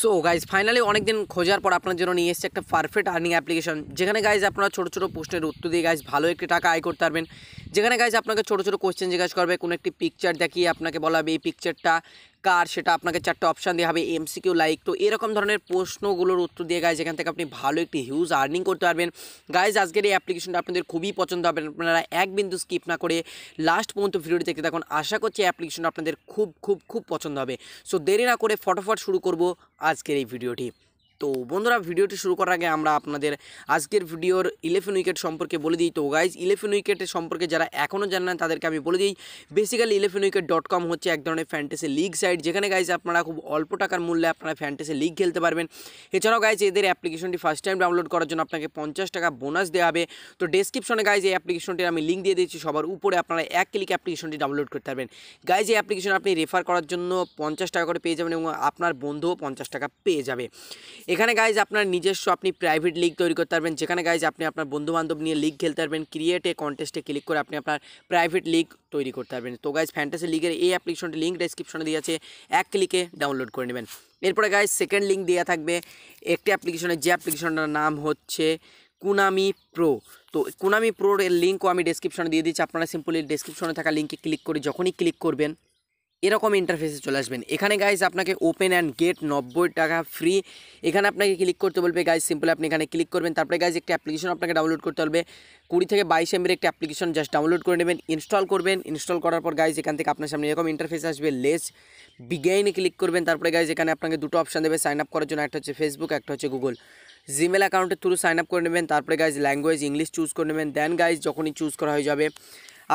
so guys finally অনেক দিন খোঁজার পর আপনার জন্য নিয়ে এসেছে একটা পারফেক্ট আর্নিং অ্যাপ্লিকেশন যেখানে গাইজ আপনারা ছোটো ছোটো প্রশ্নের উত্তর দিয়ে গাইজ ভালো একটি টাকা আয় করতে পারবেন যেখানে গাইজ আপনাকে ছোটো ছোটো কোশ্চেন জিজ্ঞাসা করবে কোনো একটি পিকচার দেখিয়ে আপনাকে বলা হবে এই পিকচারটা কার সেটা আপনাকে চারটে অপশান দেওয়া হবে এমসিকিউ লাইক তো এরকম ধরনের প্রশ্নগুলোর উত্তর দিয়ে গাইজ এখান থেকে আপনি ভালো একটি হিউজ আর্নিং করতে পারবেন গাইজ আজকের এই অ্যাপ্লিকেশনটা আপনাদের খুবই পছন্দ হবে আপনারা এক বিন্দু স্কিপ না করে লাস্ট পর্যন্ত ভিডিওটি দেখতে থাকুন আশা করছি অ্যাপ্লিকেশনটা আপনাদের খুব খুব খুব পছন্দ হবে সো দেরি না করে ফটোফট শুরু করব আজকের এই ভিডিওটি তো বন্ধুরা ভিডিওটি শুরু করার আগে আমরা আপনাদের আজকের ভিডিওর ইলেভেন উইকেট সম্পর্কে বলে দিই তো গাইজ ইলেভেন উইকেট সম্পর্কে যারা এখনও জানেন না তাদেরকে আমি বলে দিই basically eleven wicket dot com হচ্ছে এক ধরনের ফ্যান্টাসি লিগ সাইট যেখানে গাইজ আপনারা খুব অল্প টাকার মূল্যে আপনারা ফ্যান্টাসি লিগ খেলতে পারবেন এছাড়াও গাইজ এদের অ্যাপ্লিকেশনটি ফার্স্ট টাইম ডাউনলোড করার জন্য আপনাকে পঞ্চাশ টাকা বোনাস দেওয়া হবে তো ডেসক্রিপশনে গাইজ এই অ্যাপ্লিকেশনটির আমি লিঙ্ক দিয়ে দিচ্ছি সবার উপরে আপনারা এক ক্লিক অ্যাপ্লিকেশনটি ডাউনলোড করতে পারবেন গাইজ এই অ্যাপ্লিকেশন আপনি রেফার করার জন্য পঞ্চাশ টাকা করে পেয়ে যাবেন এবং আপনার বন্ধুও পঞ্চাশ টাকা পেয়ে যাবে এখানে গাইজ আপনার নিজস্ব আপনি প্রাইভেট লিগ তৈরি করতে পারবেন যেখানে গাইজ আপনি আপনার বন্ধুবান্ধব নিয়ে লিগ খেলতে পারবেন ক্রিয়েট এ কন্টেস্টে ক্লিক করে আপনি আপনার প্রাইভেট লিগ তৈরি করতে পারবেন তো গাইজ ফ্যান্টাসি লিগের এই অ্যাপ্লিকেশনটি লিঙ্ক ডিসক্রিপশনে দিয়ে আছে এক ক্লিকে ডাউনলোড করে নেবেন এরপরে গাইজ সেকেন্ড লিঙ্ক দেওয়া থাকবে একটি অ্যাপ্লিকেশনের যে অ্যাপ্লিকেশনটার নাম হচ্ছে কুনামি প্রো তো কুনামি প্রোর লিঙ্কও আমি ডিসক্রিপশনে দিয়ে দিচ্ছি আপনারা সিম্পলি ডিসক্রিপশনে থাকা লিঙ্কে ক্লিক করে যখনই ক্লিক করবেন এরকম ইন্টারফেসে চলে আসবেন এখানে গাইজ আপনাকে ওপেন অ্যান্ড গেট নব্বই টাকা ফ্রি এখানে আপনাকে ক্লিক করতে বলবে গাইজ সিম্পল আপনি এখানে ক্লিক করবেন তারপরে গাইজ একটি অ্যাপ্লিকেশন আপনাকে ডাউনলোড করতে হবে কুড়ি থেকে বাইশ এমবির একটি অ্যাপ্লিকেশন জাস্ট ডাউনলোড করে নেবেন ইনস্টল করবেন ইনস্টল করার পর গাইজ এখান থেকে আপনার সামনে এরকম ইন্টারফেস আসবে লেস বিগেইনে ক্লিক করবেন তারপরে গাইজ এখানে আপনাকে দুটো অপশান দেবে সাইন আপ করার জন্য একটা হচ্ছে ফেসবুক একটা হচ্ছে গুগল জিমেল অ্যাকাউন্টের থ্রু সাইন আপ করে নেবেন তারপরে গাইজ ল্যাঙ্গুয়েজ ইংলিশ চুজ করে নেবেন দেন গাইজ যখনই চুজ করা হয়ে যাবে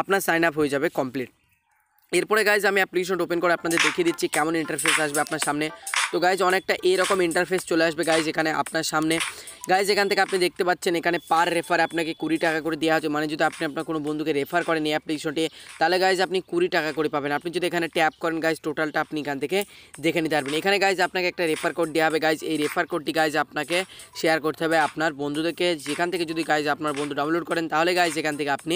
আপনার সাইন আপ হয়ে যাবে কমপ্লিট এরপরে গাইজ আমি অ্যাপ্লিকেশন ওপেন করে আপনাদের দেখিয়ে দিচ্ছি কেমন ইন্টারফেস আসবে আপনার সামনে তো গাইজ অনেকটা এরকম ইন্টারফেস চলে আসবে গাইজ এখানে আপনার সামনে গাইজ এখান থেকে আপনি দেখতে পাচ্ছেন এখানে পার রেফার আপনাকে কুড়ি টাকা করে দেওয়া হচ্ছে মানে যদি আপনি আপনার কোনো বন্ধুকে রেফার করেন এই অ্যাপ্লিকেশনটি তাহলে গাইজ আপনি কুড়ি টাকা করে পাবেন আপনি যদি এখানে ট্যাপ করেন গাইজ টোটালটা আপনি এখান থেকে দেখে নিতে পারবেন এখানে গাইজ আপনাকে একটা রেফার কোড দেওয়া হবে গাইজ এই রেফার কোডটি গাইজ আপনাকে শেয়ার করতে হবে আপনার বন্ধুদেরকে যেখান থেকে যদি গাইজ আপনার বন্ধু ডাউনলোড করেন তাহলে গাইজ এখান থেকে আপনি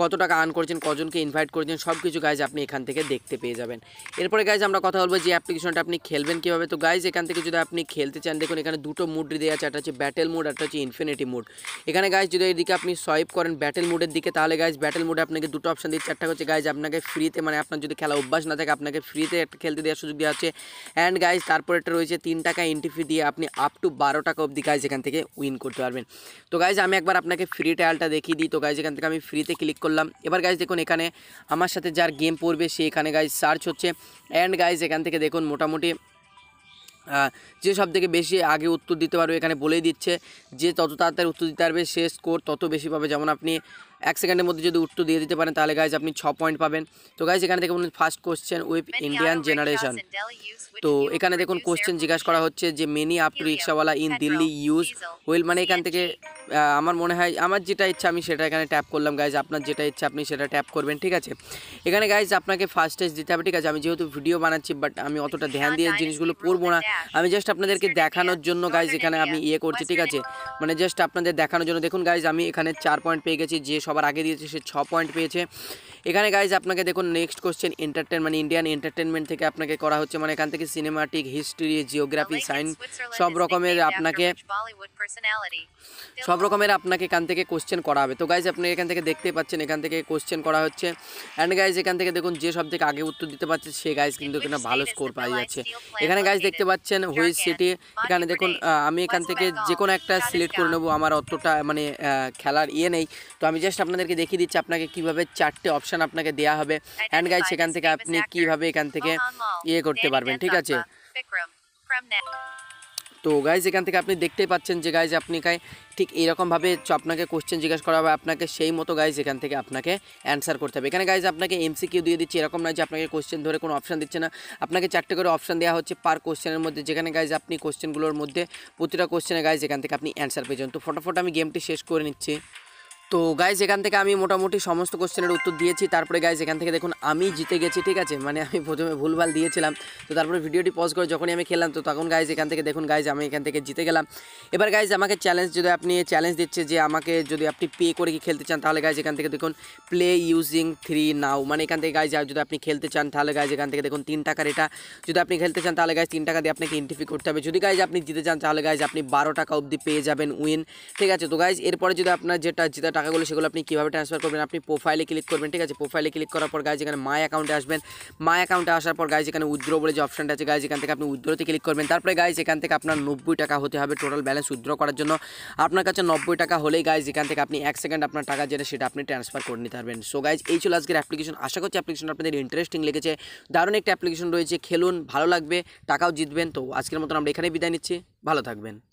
কত টাকা আর্ন করছেন কজনকে ইনভাইট করেছেন সব কিছু গাইজ আপনি এখান থেকে দেখতে পেয়ে যাবেন এরপরে গাইজ আমরা কথা বলবো যে অ্যাপ্লিকেশনটা আপনি খেলবেন কীভাবে তো গাইজ এখান থেকে যদি আপনি খেলতে চান দেখুন এখানে দুটো মুড্রি দেওয়া আছে একটা হচ্ছে ব্যাটে ব্যাটেল মোড একটা হচ্ছে ইনফিনিটি মোড এখানে গাইজ যদি এদিকে আপনি সোয়াইপ করেন ব্যাটেল মোডের দিকে তাহলে গাইজ ব্যাটেল মোডে আপনাকে দুটো অপশান দিচ্ছে একটা হচ্ছে গাইজ আপনাকে ফ্রিতে মানে আপনার যদি খেলা অভ্যাস না থাকে আপনাকে ফ্রিতে একটা খেলতে দেওয়ার সুযোগ দেওয়া হচ্ছে অ্যান্ড গাইজ তারপর একটা রয়েছে তিন টাকা এন্ট্রি দিয়ে আপনি আপ টু বারো টাকা অবধি গাইজ এখান থেকে উইন করতে পারবেন তো গাইজ আমি একবার আপনাকে ফ্রি ট্রায়ালটা দেখিয়ে দিই তো গাইজ এখান থেকে আমি ফ্রিতে ক্লিক করলাম এবার গাইজ দেখুন এখানে আমার সাথে যার গেম পড়বে সে এখানে গাইজ সার্চ হচ্ছে অ্যান্ড গাইজ এখান থেকে দেখুন মোটামুটি যে সব থেকে বেশি আগে উত্তর দিতে পারবে এখানে বলেই দিচ্ছে যে তত তাড়াতাড়ি উত্তর দিতে পারবে সে স্কোর তত বেশি পাবে যেমন আপনি এক সেকেন্ডের মধ্যে যদি উত্তর দিয়ে দিতে পারেন তাহলে গাইজ আপনি ছ পয়েন্ট পাবেন তো গাইজ এখানে দেখুন first question with Indian generation তো এখানে দেখুন কোশ্চেন জিজ্ঞাসা করা হচ্ছে যে many up to rickshawala in Delhi use wheel মানে এখান থেকে আমার মনে হয় আমার যেটা ইচ্ছা আমি সেটা এখানে ট্যাপ করলাম গাইজ আপনার যেটা ইচ্ছা আপনি সেটা ট্যাপ করবেন ঠিক আছে এখানে গাইজ আপনাকে ফার্স্টেজ দিতে হবে ঠিক আছে আমি যেহেতু ভিডিও বানাচ্ছি বাট আমি অতটা ধ্যান দিয়ে জিনিসগুলো পড়বো না আমি জাস্ট আপনাদেরকে দেখানোর জন্য গাইজ এখানে আমি ইয়ে করছি ঠিক আছে মানে জাস্ট আপনাদের দেখানোর জন্য দেখুন গাইজ আমি এখানে চার পয়েন্ট পেয়ে গেছি যে সবার আগে দিয়েছে সে ছ পয়েন্ট পেয়েছে এখানে গাইজ আপনাকে দেখুন নেক্সট কোশ্চেন এন্টারটেন মানে ইন্ডিয়ান এন্টারটেনমেন্ট থেকে আপনাকে করা হচ্ছে মানে এখান থেকে সিনেমাটিক হিস্ট্রি জিওগ্রাফি সাইন্স সব রকমের আপনাকে সব রকমের আপনাকে এখান থেকে কোশ্চেন করা হবে তো গাইজ আপনি এখান থেকে দেখতে পাচ্ছেন এখান থেকে কোশ্চেন করা হচ্ছে অ্যান্ড গাইজ এখান থেকে দেখুন যে সব থেকে আগে উত্তর দিতে পারছে সে গাইজ কিন্তু এখানে ভালো স্কোর পাওয়া যাচ্ছে এখানে গাইজ দেখতে পাচ্ছেন হুইজ সিটি এখানে দেখুন আমি এখান থেকে যে কোনো একটা সিলেক্ট করে নেবো আমার অতটা মানে খেলার ইয়ে নেই তো আমি জাস্ট আপনাদেরকে দেখিয়ে দিচ্ছি আপনাকে কিভাবে চারটে অপশান আপনাকে দেওয়া হবে অ্যান্ড গাইজ সেখান থেকে আপনি কিভাবে এখান থেকে ইয়ে করতে পারবেন ঠিক আছে তো গাইজ এখান থেকে আপনি দেখতেই পাচ্ছেন যে গাইজ আপনি ঠিক এইরকমভাবে আপনাকে কোশ্চেন জিজ্ঞাসা করা হবে আপনাকে সেই মতো গাইজ এখান থেকে আপনাকে অ্যান্সার করতে হবে এখানে গাইজ আপনাকে এমসি কিউ দিয়ে দিচ্ছে এরকম নয় যে আপনাকে কোশ্চেন ধরে কোনো অপশান দিচ্ছে না আপনাকে চারটে করে অপশান দেওয়া হচ্ছে পার কোশ্চেনের মধ্যে যেখানে গাইজ আপনি কোশ্চেনগুলোর মধ্যে প্রতিটা কোশ্চেনে গাইজ এখান থেকে আপনি অ্যান্সার পেয়েছেন তো ফটোফট আমি গেমটি শেষ করে নিচ্ছি তো গাইজ এখান থেকে আমি মোটামুটি সমস্ত কোশ্চেনের উত্তর দিয়েছি তারপরে গাইজ এখান থেকে দেখুন আমি জিতে গেছি ঠিক আছে মানে আমি প্রথমে ভুলভাল দিয়েছিলাম তো তারপরে ভিডিওটি পজ করে যখনই আমি খেললাম তো তখন গাইজ এখান থেকে দেখুন গাইজ আমি এখান থেকে জিতে গেলাম এবার গাইজ আমাকে চ্যালেঞ্জ যদি আপনি চ্যালেঞ্জ দিচ্ছে যে আমাকে যদি আপনি পে করে কি খেলতে চান তাহলে গাইজ এখান থেকে দেখুন প্লে ইউজিং থ্রি নাও মানে এখান থেকে গাইজ যদি আপনি খেলতে চান তাহলে গাইজ এখান থেকে দেখুন তিন টাকার এটা যদি আপনি খেলতে চান তাহলে গাইজ তিন টাকা দিয়ে আপনাকে এন্ট্রি করতে হবে যদি গাইজ আপনি জিতে চান তাহলে গাইজ আপনি বারো টাকা অবধি পেয়ে যাবেন উইন ঠিক আছে তো গাইজ এরপরে যদি আপনার যেটা জেতাটা টাকাগুলো সেগুলো আপনি কীভাবে ট্রান্সফার করবেন আপনি প্রোফাইলে ক্লিক করবেন ঠিক আছে প্রোফাইলে ক্লিক করার পর গায়ে এখানে মাই অ্যাকাউন্টে আসবেন মাই অ্যাকাউন্টে আসার পর গায়ে এখানে উদ্রো বলে যে অপশানটা আছে গায়ে এখান থেকে আপনি উইথড্রোতে ক্লিক করবেন তারপরে গায়ে এখান থেকে আপনার নব্বই টাকা হতে হবে টোটাল ব্যালেন্স উইথড্র করার জন্য আপনার কাছে নব্বই টাকা হলেই গায়ে এখান থেকে আপনি এক সেকেন্ড আপনার টাকা যেটা সেটা আপনি ট্রান্সফার করে নিতে পারবেন সো গাইজ এই ছিল আজকের অ্যাপ্লিকেশন আশা করছি অ্যাপ্লিকেশন আপনাদের ইন্টারেস্টিং লেগেছে দারুণ একটা অ্যাপ্লিকেশন রয়েছে খেলুন ভালো লাগবে টাকাও জিতবেন তো আজকের মতন আমরা এখানেই বিদায় নিচ্ছি ভালো থাকবেন